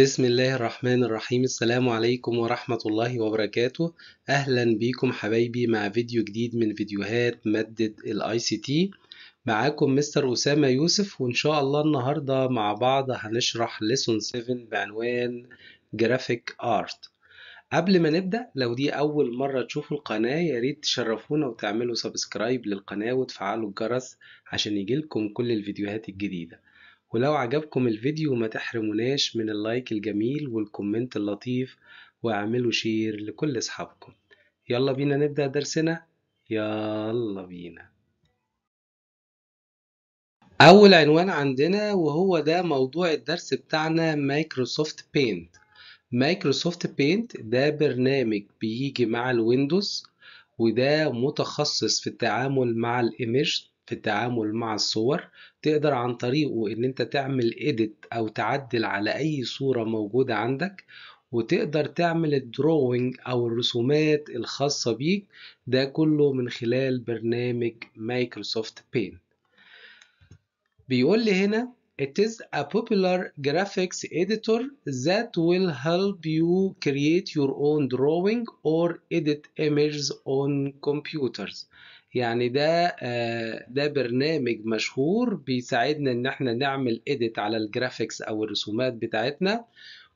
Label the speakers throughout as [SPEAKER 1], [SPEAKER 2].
[SPEAKER 1] بسم الله الرحمن الرحيم السلام عليكم ورحمة الله وبركاته أهلا بيكم حبايبي مع فيديو جديد من فيديوهات مادة الاي سي تي معاكم مستر أسامة يوسف وإن شاء الله النهاردة مع بعض هنشرح لسون 7 بعنوان جرافيك ارت قبل ما نبدأ لو دي أول مرة تشوفوا القناة ياريت تشرفونا وتعملوا سبسكرايب للقناة وتفعلوا الجرس عشان يجيلكم كل الفيديوهات الجديدة ولو عجبكم الفيديو ما تحرموناش من اللايك الجميل والكومنت اللطيف واعملوا شير لكل اصحابكم يلا بينا نبدأ درسنا يلا بينا أول عنوان عندنا وهو ده موضوع الدرس بتاعنا مايكروسوفت بينت مايكروسوفت بينت ده برنامج بيجي مع الويندوز وده متخصص في التعامل مع الإيميج في التعامل مع الصور تقدر عن طريقه ان انت تعمل edit او تعدل على اي صورة موجودة عندك وتقدر تعمل الدروينج او الرسومات الخاصة بيك ده كله من خلال برنامج مايكروسوفت بين بيقول لي هنا It is a popular graphics editor that will help you create your own drawing or edit images on computers. يعني ده آه، ده برنامج مشهور بيساعدنا ان احنا نعمل اديت على الجرافيكس او الرسومات بتاعتنا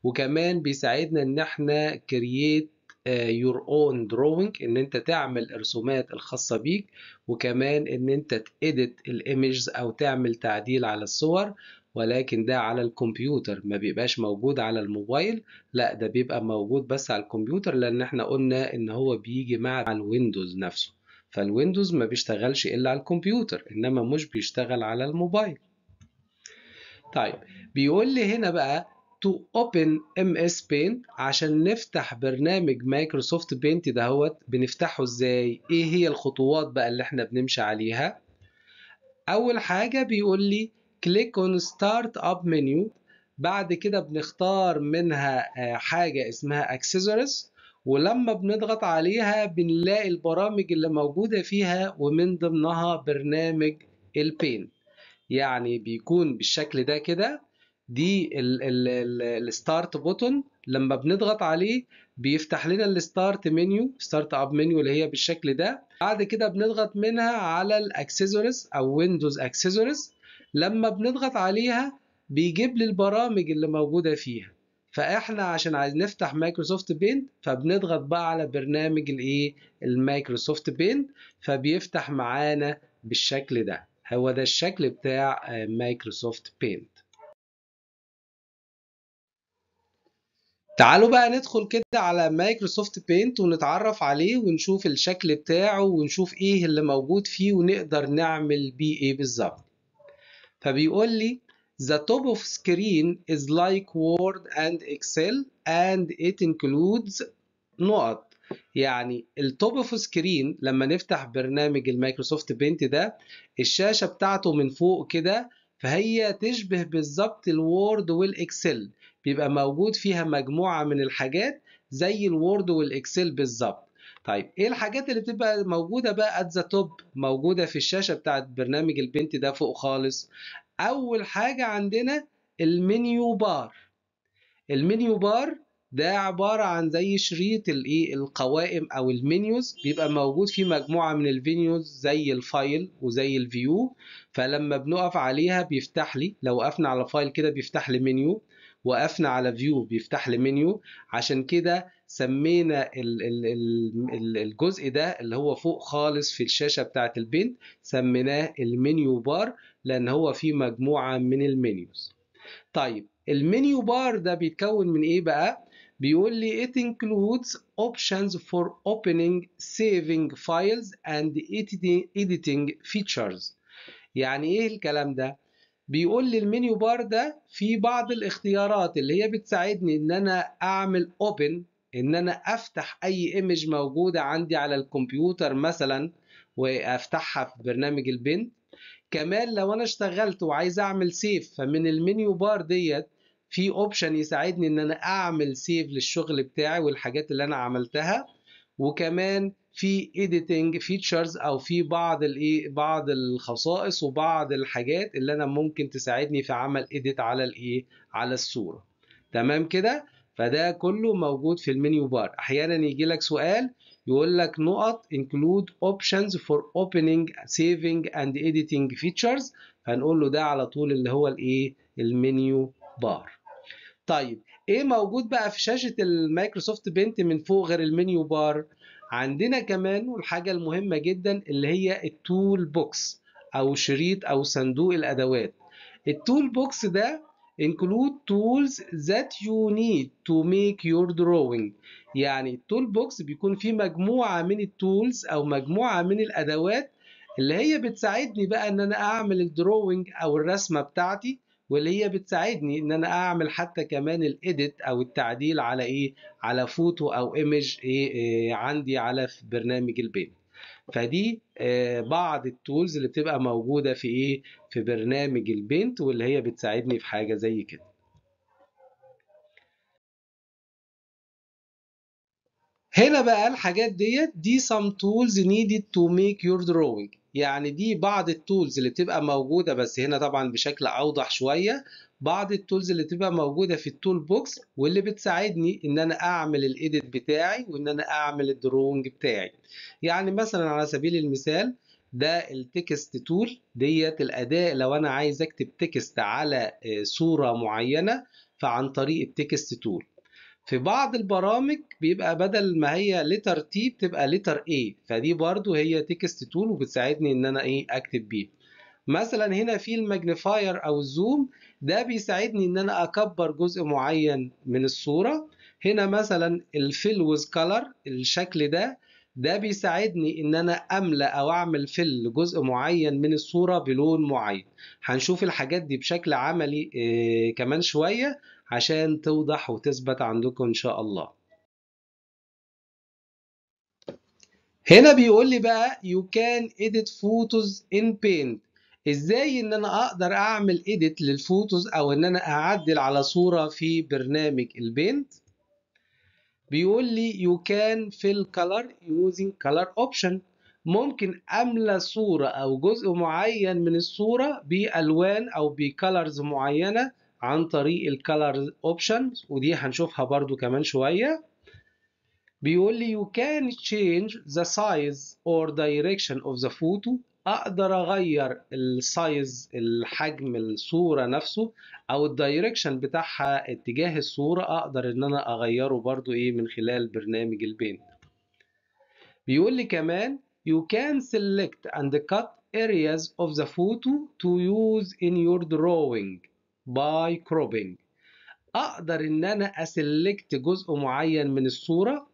[SPEAKER 1] وكمان بيساعدنا ان احنا كرييت يور اون دروينج ان انت تعمل الرسومات الخاصه بيك وكمان ان انت تاديت الايمجز او تعمل تعديل على الصور ولكن ده على الكمبيوتر ما بيبقاش موجود على الموبايل لا ده بيبقى موجود بس على الكمبيوتر لان احنا قلنا ان هو بيجي مع الويندوز نفسه فالويندوز ما بيشتغلش إلا على الكمبيوتر إنما مش بيشتغل على الموبايل طيب بيقول لي هنا بقى تو اوبن MS Paint بين عشان نفتح برنامج مايكروسوفت بينت دهوت بنفتحه ازاي ايه هي الخطوات بقى اللي احنا بنمشي عليها اول حاجه بيقول لي كليك اون ستارت اب منيو بعد كده بنختار منها آه، حاجه اسمها اكسسوارز ولما بنضغط عليها بنلاقي البرامج اللي موجودة فيها ومن ضمنها برنامج البين يعني بيكون بالشكل ده كده دي الستارت بوتون لما بنضغط عليه بيفتح لنا الستارت منيو ستارت اب منيو اللي هي بالشكل ده بعد كده بنضغط منها على الاكسسوارز او ويندوز اكسسوارز لما بنضغط عليها بيجيب لي البرامج اللي موجوده فيها فاحنا عشان عايز نفتح مايكروسوفت بينت فبنضغط بقى على برنامج الايه المايكروسوفت بينت فبيفتح معانا بالشكل ده هو ده الشكل بتاع آه، مايكروسوفت بينت تعالوا بقى ندخل كده على مايكروسوفت بينت ونتعرف عليه ونشوف الشكل بتاعه ونشوف ايه اللي موجود فيه ونقدر نعمل بيه ايه بالظبط فبيقول لي The top of screen is like Word and Excel and it includes نقط يعني التوب اوف سكرين لما نفتح برنامج المايكروسوفت بينت ده الشاشة بتاعته من فوق كده فهي تشبه بالظبط الوورد والاكسل بيبقى موجود فيها مجموعة من الحاجات زي الوورد والاكسل بالظبط طيب ايه الحاجات اللي بتبقى موجوده بقى ات ذا توب موجوده في الشاشه بتاعت برنامج البنت ده فوق خالص أول حاجة عندنا المنيو بار المنيو بار ده عبارة عن زي شريط الايه القوائم أو المنيوز بيبقى موجود فيه مجموعة من الفينيوز زي الفايل وزي الفيو فلما بنقف عليها بيفتح لي لو وقفنا على فايل كده بيفتح لي منيو وقفنا على فيو بيفتح لي منيو عشان كده سمينا الجزء ده اللي هو فوق خالص في الشاشة بتاعت البنت سميناه المنيو بار لان هو في مجموعه من المنيوز طيب المنيو بار ده بيتكون من ايه بقى بيقول لي it includes options for opening saving files and editing features يعني ايه الكلام ده بيقول لي المنيو بار ده في بعض الاختيارات اللي هي بتساعدني ان انا اعمل open ان انا افتح اي image موجوده عندي على الكمبيوتر مثلا وافتحها في برنامج البنت كمان لو انا اشتغلت وعايز اعمل سيف فمن المنيو بار ديت في اوبشن يساعدني ان انا اعمل سيف للشغل بتاعي والحاجات اللي انا عملتها وكمان في editing فيتشرز او في بعض الايه بعض الخصائص وبعض الحاجات اللي انا ممكن تساعدني في عمل edit على الايه على الصوره تمام كده فده كله موجود في المنيو بار احيانا يجي لك سؤال يقول لك نقط انكلود اوبشنز فور اوبننج سيفنج اند اديتنج فيتشرز هنقول له ده على طول اللي هو الايه المنيو بار طيب ايه موجود بقى في شاشه المايكروسوفت بنت من فوق غير المنيو بار عندنا كمان والحاجه المهمه جدا اللي هي التول بوكس او شريط او صندوق الادوات التول بوكس ده include tools that you need to make your drawing يعني التول بوكس بيكون فيه مجموعة من التولز أو مجموعة من الأدوات اللي هي بتساعدني بقى إن أنا أعمل الدروينج أو الرسمة بتاعتي واللي هي بتساعدني إن أنا أعمل حتى كمان الإيديت أو التعديل على إيه على فوتو أو إيمج إيه, إيه عندي على في برنامج البيم فدي آه، بعض التولز اللي بتبقى موجوده في ايه في برنامج البنت واللي هي بتساعدني في حاجه زي كده هنا بقى الحاجات ديت دي some tools needed to make your drawing يعني دي بعض التولز اللي بتبقى موجوده بس هنا طبعا بشكل اوضح شويه بعض التولز اللي بتبقى موجوده في التول بوكس واللي بتساعدني ان انا اعمل الايديت بتاعي وان انا اعمل الدرونج بتاعي يعني مثلا على سبيل المثال ده التكست تول ديت الاداء لو انا عايز اكتب تكست على آه، صوره معينه فعن طريق التكست تول في بعض البرامج بيبقى بدل ما هي لتر تي بتبقى لتر اي فدي برضو هي تكست تول وبتساعدني ان انا ايه اكتب بيه مثلا هنا في الماجنيفاير او الزوم ده بيساعدني ان انا اكبر جزء معين من الصوره هنا مثلا الفيل ويز كلر الشكل ده ده بيساعدني ان انا املا او اعمل فيل لجزء معين من الصوره بلون معين هنشوف الحاجات دي بشكل عملي آه، كمان شويه عشان توضح وتثبت عندكم إن شاء الله هنا بيقول لي بقى you can edit photos in paint ازاي ان انا اقدر اعمل edit للفوتوز او ان انا اعدل على صورة في برنامج البينت بيقول لي you can fill color using color option ممكن املى صورة او جزء معين من الصورة بالوان او بكلرز معينة عن طريق الكالر اوبشن ودي هنشوفها برضو كمان شوية بيقول لي you can change the size or direction of the photo اقدر اغير السايز الحجم الصوره نفسه او الدايركشن بتاعها اتجاه الصوره اقدر ان انا اغيره برضو ايه من خلال برنامج البينت بيقول لي كمان you can select and cut areas of the photo to use in your drawing باي كروبنج اقدر ان انا اسلكت جزء معين من الصوره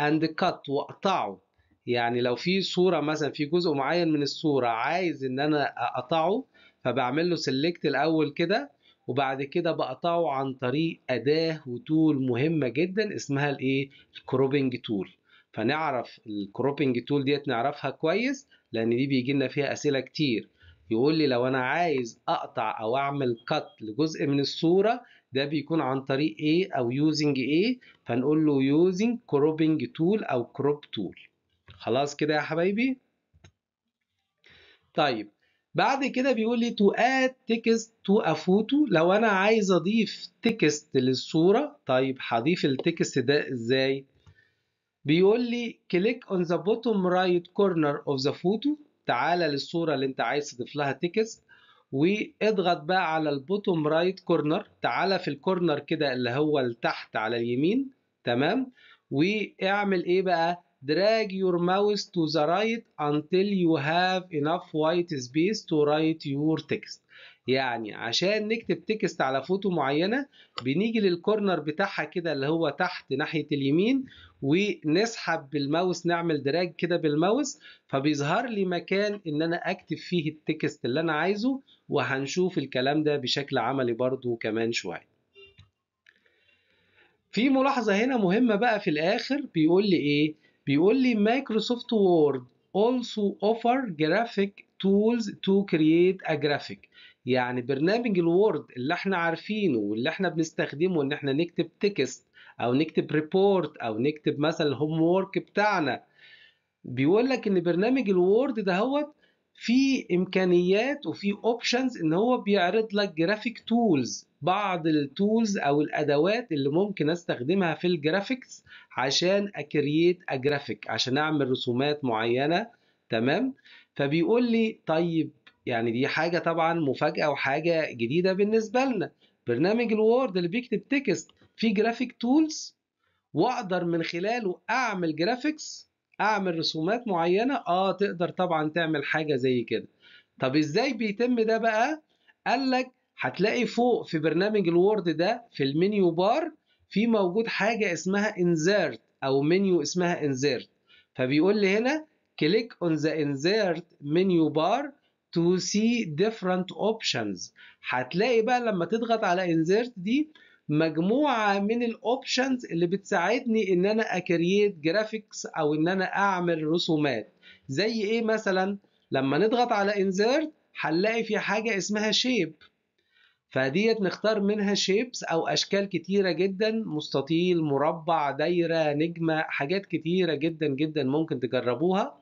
[SPEAKER 1] اند كات واقطعه يعني لو في صوره مثلا في جزء معين من الصوره عايز ان انا اقطعه فبعمل له سلكت الاول كده وبعد كده بقطعه عن طريق اداه وتول مهمه جدا اسمها الايه الكروبنج تول فنعرف الكروبنج تول ديت نعرفها كويس لان دي بيجي لنا فيها اسئله كتير يقول لي لو انا عايز اقطع او اعمل كت لجزء من الصوره ده بيكون عن طريق ايه او يوزنج ايه فنقول له يوزنج كروبنج تول او كروب تول خلاص كده يا حبايبي طيب بعد كده بيقول لي تو اد تكست تو افوتو لو انا عايز اضيف تكست للصوره طيب هضيف التكست ده ازاي بيقول لي كليك اون ذا بوتوم رايت كورنر اوف ذا فوتو تعالى للصورة اللي انت عايز تضيف لها تكست واضغط بقى على البوتوم رايت كورنر تعالى في الكورنر كده اللي هو لتحت على اليمين تمام واعمل ايه بقى drag your mouse to the right until you have enough white space to write your text يعني عشان نكتب تكست على فوتو معينه بنيجي للكورنر بتاعها كده اللي هو تحت ناحيه اليمين ونسحب بالماوس نعمل دراج كده بالماوس فبيظهر لي مكان ان انا اكتب فيه التكست اللي انا عايزه وهنشوف الكلام ده بشكل عملي برضو كمان شويه في ملاحظه هنا مهمه بقى في الاخر بيقول لي ايه بيقول لي مايكروسوفت وورد also offer graphic tools to create a graphic يعني برنامج الوورد اللي احنا عارفينه واللي احنا بنستخدمه ان احنا نكتب تكست او نكتب ريبورت او نكتب مثلا الهوم وورك بتاعنا بيقول لك ان برنامج الوورد دهوت في امكانيات وفي اوبشنز ان هو بيعرض لك جرافيك تولز بعض التولز او الادوات اللي ممكن استخدمها في الجرافيكس عشان اكرييت اجرافيك عشان اعمل رسومات معينه تمام فبيقول لي طيب يعني دي حاجه طبعا مفاجاه وحاجه جديده بالنسبه لنا برنامج الوورد اللي بيكتب تكست فيه جرافيك تولز واقدر من خلاله اعمل جرافيكس اعمل رسومات معينه اه تقدر طبعا تعمل حاجه زي كده طب ازاي بيتم ده بقى قال لك هتلاقي فوق في برنامج الوورد ده في المنيو بار في موجود حاجه اسمها انزيرت او منيو اسمها انزيرت فبيقول لي هنا كليك اون ذا انزيرت منيو بار to see different options هتلاقي بقى لما تضغط على insert دي مجموعة من الاوبشنز اللي بتساعدني ان انا اكريت جرافيكس او ان انا اعمل رسومات زي ايه مثلا لما نضغط على insert هنلاقي في حاجة اسمها شيب فديت نختار منها شيبس او اشكال كتيرة جدا مستطيل مربع دايرة نجمة حاجات كتيرة جدا جدا ممكن تجربوها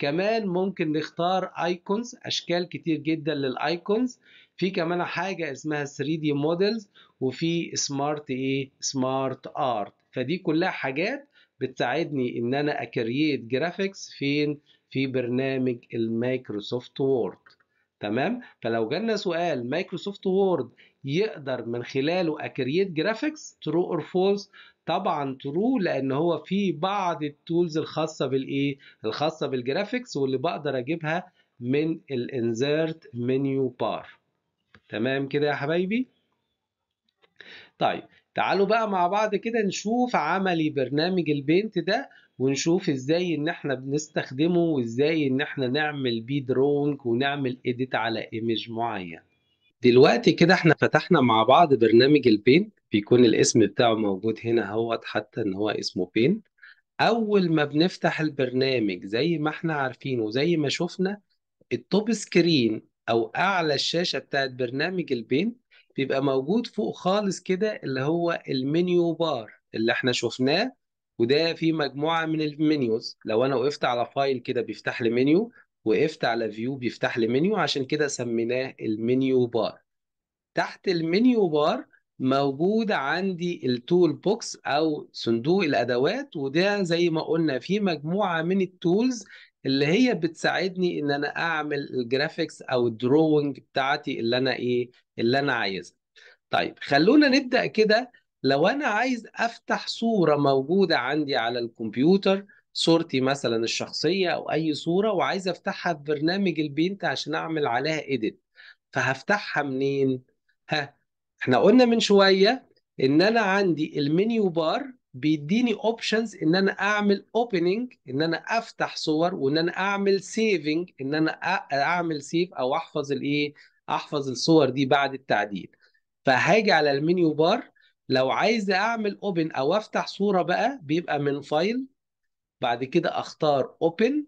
[SPEAKER 1] كمان ممكن نختار ايكونز اشكال كتير جدا للايكونز في كمان حاجه اسمها 3 دي موديلز وفي سمارت ايه سمارت ارت فدي كلها حاجات بتساعدني ان انا اكريت جرافيكس فين في برنامج المايكروسوفت وورد تمام فلو جالنا سؤال مايكروسوفت وورد يقدر من خلاله اكريت جرافيكس ترو اور فولس طبعا ترو لان هو في بعض التولز الخاصه بالايه الخاصه بالجرافيكس واللي بقدر اجيبها من الانزرت منيو بار تمام كده يا حبايبي طيب تعالوا بقى مع بعض كده نشوف عملي برنامج البينت ده ونشوف ازاي ان احنا بنستخدمه وازاي ان احنا نعمل بيه درونج ونعمل اديت على ايمج معين دلوقتي كده احنا فتحنا مع بعض برنامج البين بيكون الاسم بتاعه موجود هنا اهوت حتى ان هو اسمه بين اول ما بنفتح البرنامج زي ما احنا عارفين وزي ما شفنا التوب سكرين او اعلى الشاشه بتاعت برنامج البين بيبقى موجود فوق خالص كده اللي هو المنيو بار اللي احنا شفناه وده فيه مجموعه من المنيوز لو انا وقفت على فايل كده بيفتح لي منيو وقفت على فيو بيفتح لي منيو عشان كده سميناه المنيو بار تحت المنيو بار موجود عندي التول بوكس او صندوق الادوات وده زي ما قلنا فيه مجموعه من التولز اللي هي بتساعدني ان انا اعمل الجرافيكس او الدروينج بتاعتي اللي انا ايه اللي انا عايزها طيب خلونا نبدا كده لو انا عايز افتح صوره موجوده عندي على الكمبيوتر صورتي مثلا الشخصيه او اي صوره وعايز افتحها في برنامج البينت عشان اعمل عليها ايديت فهفتحها منين ها احنا قلنا من شويه ان انا عندي المنيو بار بيديني اوبشنز ان انا اعمل اوبننج ان انا افتح صور وان انا اعمل سيفنج ان انا اعمل سيف او احفظ الايه احفظ الصور دي بعد التعديل فهاجي على المنيو بار لو عايز اعمل اوبن او افتح صوره بقى بيبقى من فايل بعد كده اختار اوبن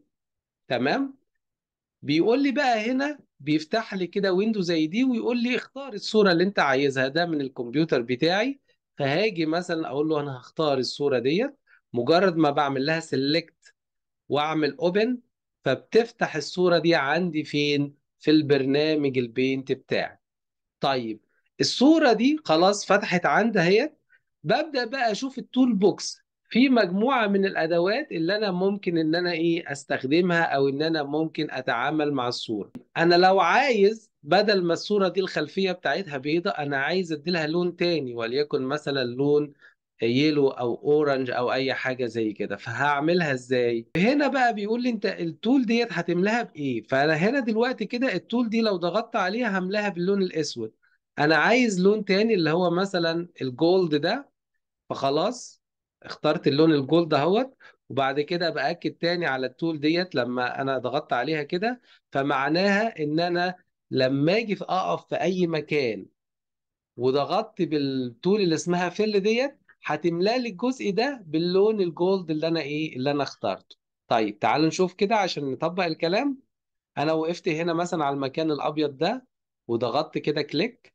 [SPEAKER 1] تمام بيقول لي بقى هنا بيفتح لي كده ويندو زي دي ويقول لي اختار الصوره اللي انت عايزها ده من الكمبيوتر بتاعي فهاجي مثلا اقول له انا هختار الصوره ديت مجرد ما بعمل لها سيلكت واعمل اوبن فبتفتح الصوره دي عندي فين في البرنامج البينت بتاعي طيب الصوره دي خلاص فتحت عندي اهيت ببدا بقى اشوف التول بوكس في مجموعه من الادوات اللي انا ممكن ان انا ايه استخدمها او ان انا ممكن اتعامل مع الصوره انا لو عايز بدل ما الصوره دي الخلفيه بتاعتها بيضه انا عايز اديلها لون تاني وليكن مثلا لون يلو او اورنج او اي حاجه زي كده فهعملها ازاي هنا بقى بيقول لي انت التول ديت هتملاها بايه فانا هنا دلوقتي كده التول دي لو ضغطت عليها هملاها باللون الاسود انا عايز لون تاني اللي هو مثلا الجولد ده فخلاص اخترت اللون الجولد اهوت وبعد كده باكد تاني على التول ديت لما انا ضغطت عليها كده فمعناها ان انا لما اجي اقف في اي مكان وضغطت بالتول اللي اسمها فيل ديت هتملى لي الجزء ده باللون الجولد اللي انا ايه اللي انا اخترته طيب تعالوا نشوف كده عشان نطبق الكلام انا وقفت هنا مثلا على المكان الابيض ده وضغطت كده كليك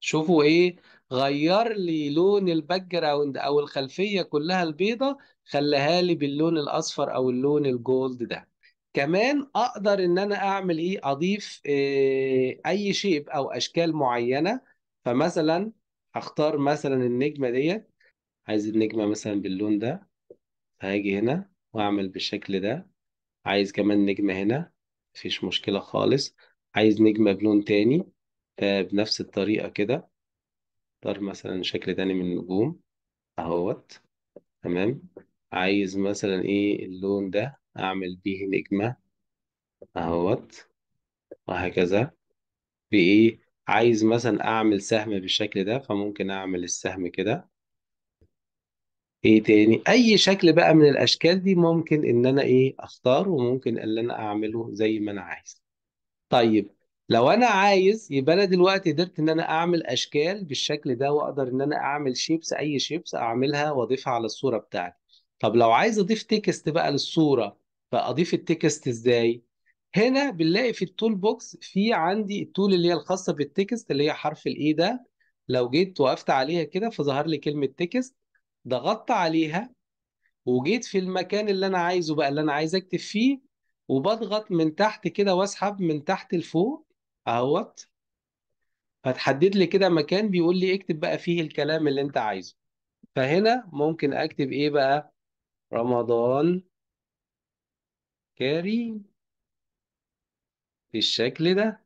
[SPEAKER 1] شوفوا ايه غير لي لون الباك جراوند او الخلفيه كلها البيضه خليها لي باللون الاصفر او اللون الجولد ده كمان اقدر ان انا اعمل ايه اضيف إيه اي شيب او اشكال معينه فمثلا اختار مثلا النجمه ديت عايز النجمه مثلا باللون ده هاجي هنا واعمل بالشكل ده عايز كمان نجمه هنا مفيش مشكله خالص عايز نجمه بلون تاني آه، بنفس الطريقه كده اختار مثلا شكل تاني من النجوم اهوت تمام عايز مثلا ايه اللون ده اعمل بيه نجمة اهوت وهكذا بايه عايز مثلا اعمل سهم بالشكل ده فممكن اعمل السهم كده ايه تاني اي شكل بقى من الاشكال دي ممكن ان انا ايه اختار وممكن ان انا اعمله زي ما انا عايز طيب لو انا عايز يبقى انا دلوقتي قدرت ان انا اعمل اشكال بالشكل ده واقدر ان انا اعمل شيبس اي شيبس اعملها واضيفها على الصوره بتاعتي طب لو عايز اضيف تكست بقى للصوره فاضيف التكست ازاي هنا بنلاقي في التول بوكس في عندي التول اللي هي الخاصه بالتكست اللي هي حرف الاي e ده لو جيت وقفت عليها كده فظهر لي كلمه تكست ضغطت عليها وجيت في المكان اللي انا عايزه بقى اللي انا عايز اكتب فيه وبضغط من تحت كده واسحب من تحت لفوق اهوت فتحدد لي كده مكان بيقول لي اكتب بقى فيه الكلام اللي انت عايزه فهنا ممكن اكتب ايه بقى رمضان كريم بالشكل ده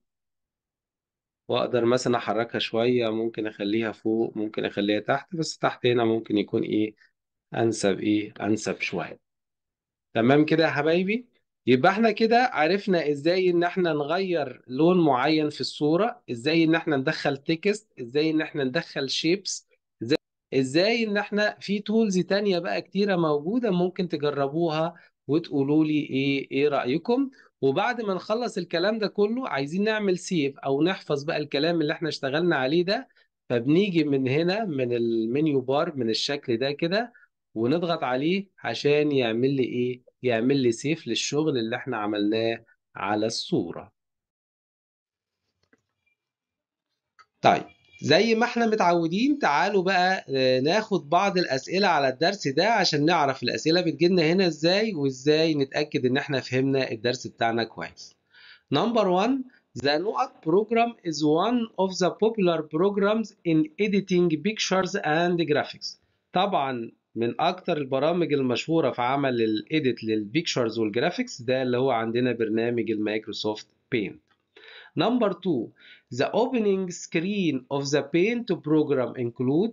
[SPEAKER 1] واقدر مثلا احركها شوية ممكن اخليها فوق ممكن اخليها تحت بس تحت هنا ممكن يكون ايه انسب ايه انسب شوية تمام كده يا حبايبي يبقى احنا كده عرفنا ازاي ان احنا نغير لون معين في الصورة ازاي ان احنا ندخل تكست ازاي ان احنا ندخل شيبس ازاي, ان احنا في تولز تانية بقى كتيرة موجودة ممكن تجربوها وتقولوا لي ايه ايه رأيكم وبعد ما نخلص الكلام ده كله عايزين نعمل سيف او نحفظ بقى الكلام اللي احنا اشتغلنا عليه ده فبنيجي من هنا من المنيو بار من الشكل ده كده ونضغط عليه عشان يعمل لي ايه يعمل لي سيف للشغل اللي احنا عملناه على الصورة طيب زي ما احنا متعودين تعالوا بقى آه، ناخد بعض الأسئلة على الدرس ده عشان نعرف الأسئلة بتجينا هنا ازاي وازاي نتأكد ان احنا فهمنا الدرس بتاعنا كويس نمبر 1 The NOAC program is one of the popular programs in editing pictures and graphics. طبعا من اكتر البرامج المشهوره في عمل الايديت للبيكشورز والجرافيكس ده اللي هو عندنا برنامج المايكروسوفت بينت نمبر 2 the opening screen of the paint program include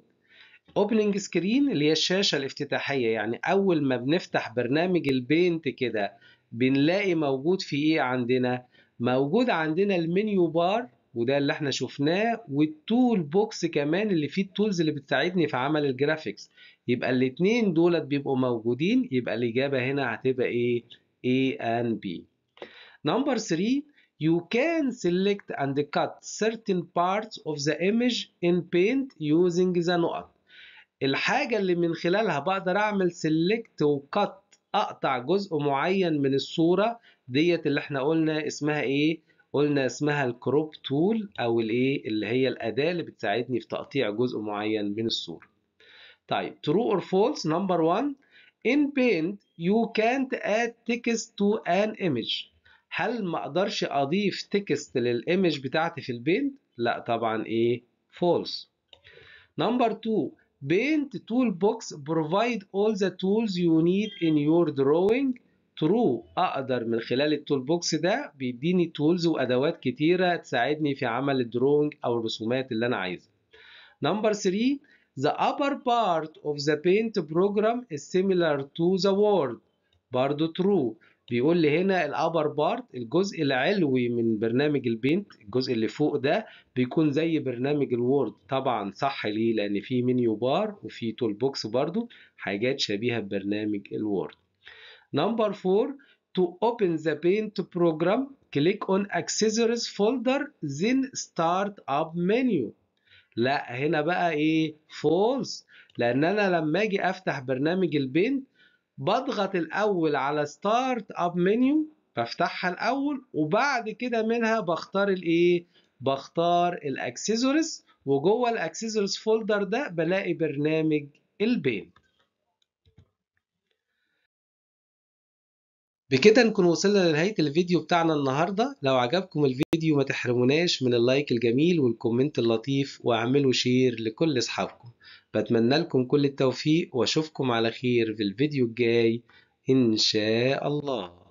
[SPEAKER 1] opening screen اللي هي الشاشه الافتتاحيه يعني اول ما بنفتح برنامج البينت كده بنلاقي موجود في ايه عندنا موجود عندنا المنيو بار وده اللي احنا شفناه والتول بوكس كمان اللي فيه التولز اللي بتساعدني في عمل الجرافيكس يبقى الاتنين دولت بيبقوا موجودين يبقى الإجابة هنا هتبقى إيه؟ A and B. Number 3 You can select and cut certain parts of the image in paint using the نقط. الحاجة اللي من خلالها بقدر أعمل select cut أقطع جزء معين من الصورة ديت اللي احنا قلنا اسمها إيه؟ قلنا اسمها الكروب تول أو الإيه؟ اللي هي الأداة اللي بتساعدني في تقطيع جزء معين من الصورة. طيب true or false number one in paint you can't add text to an image هل ما اقدرش اضيف تكست للايمج بتاعتي في البينت لا طبعا ايه false number two paint toolbox provide all the tools you need in your drawing true اقدر من خلال التول بوكس ده بيديني تولز وادوات كتيره تساعدني في عمل الدروينج او الرسومات اللي انا عايزها نمبر 3 The upper part of the paint program is similar to the word برضه true بيقول لي هنا الابر بارت الجزء العلوي من برنامج البينت الجزء اللي فوق ده بيكون زي برنامج الوورد طبعا صح ليه لان في منيو بار وفي تول بوكس برضو حاجات شبيهه ببرنامج الوورد نمبر 4 to open the paint program click on accessories folder then start up menu لا هنا بقى ايه فولس لان انا لما اجي افتح برنامج البينت بضغط الاول على ستارت اب منيو بفتحها الاول وبعد كده منها بختار الايه بختار الاكسسوارز وجوه الاكسسوارز فولدر ده بلاقي برنامج البينت بكده نكون وصلنا لنهاية الفيديو بتاعنا النهاردة لو عجبكم الفيديو الفيديو ما تحرموناش من اللايك الجميل والكومنت اللطيف واعملوا شير لكل اصحابكم بتمنى لكم كل التوفيق واشوفكم على خير في الفيديو الجاي ان شاء الله